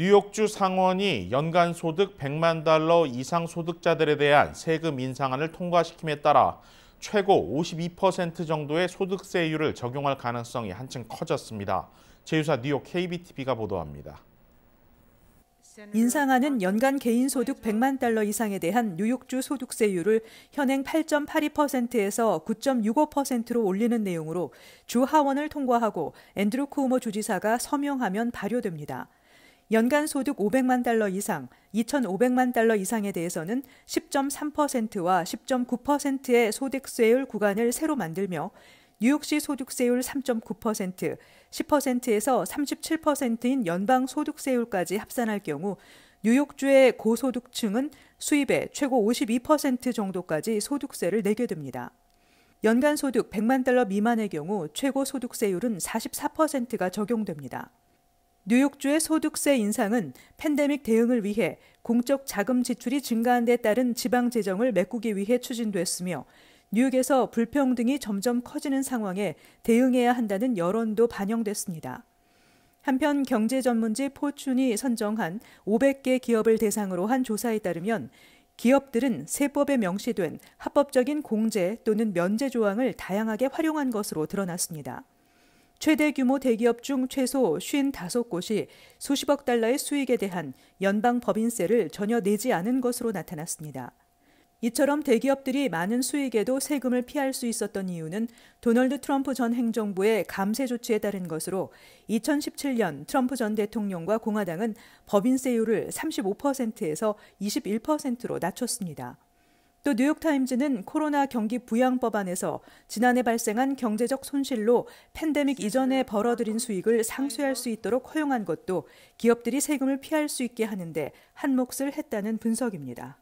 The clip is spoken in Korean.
뉴욕주 상원이 연간 소득 100만 달러 이상 소득자들에 대한 세금 인상안을 통과시킴에 따라 최고 52% 정도의 소득세율을 적용할 가능성이 한층 커졌습니다. 제휴사 뉴욕 KBTV가 보도합니다. 인상안은 연간 개인 소득 100만 달러 이상에 대한 뉴욕주 소득세율을 현행 8.82%에서 9.65%로 올리는 내용으로 주 하원을 통과하고 앤드루 쿠오모 주지사가 서명하면 발효됩니다. 연간 소득 500만 달러 이상, 2,500만 달러 이상에 대해서는 10.3%와 10.9%의 소득세율 구간을 새로 만들며 뉴욕시 소득세율 3.9%, 10%에서 37%인 연방 소득세율까지 합산할 경우 뉴욕주의 고소득층은 수입의 최고 52% 정도까지 소득세를 내게 됩니다. 연간 소득 100만 달러 미만의 경우 최고 소득세율은 44%가 적용됩니다. 뉴욕주의 소득세 인상은 팬데믹 대응을 위해 공적 자금 지출이 증가한 데 따른 지방 재정을 메꾸기 위해 추진됐으며 뉴욕에서 불평등이 점점 커지는 상황에 대응해야 한다는 여론도 반영됐습니다. 한편 경제 전문지 포춘이 선정한 500개 기업을 대상으로 한 조사에 따르면 기업들은 세법에 명시된 합법적인 공제 또는 면제 조항을 다양하게 활용한 것으로 드러났습니다. 최대 규모 대기업 중 최소 55곳이 수십억 달러의 수익에 대한 연방 법인세를 전혀 내지 않은 것으로 나타났습니다. 이처럼 대기업들이 많은 수익에도 세금을 피할 수 있었던 이유는 도널드 트럼프 전 행정부의 감세 조치에 따른 것으로 2017년 트럼프 전 대통령과 공화당은 법인세율을 35%에서 21%로 낮췄습니다. 또 뉴욕타임즈는 코로나 경기 부양 법안에서 지난해 발생한 경제적 손실로 팬데믹 이전에 벌어들인 수익을 상쇄할 수 있도록 허용한 것도 기업들이 세금을 피할 수 있게 하는데 한몫을 했다는 분석입니다.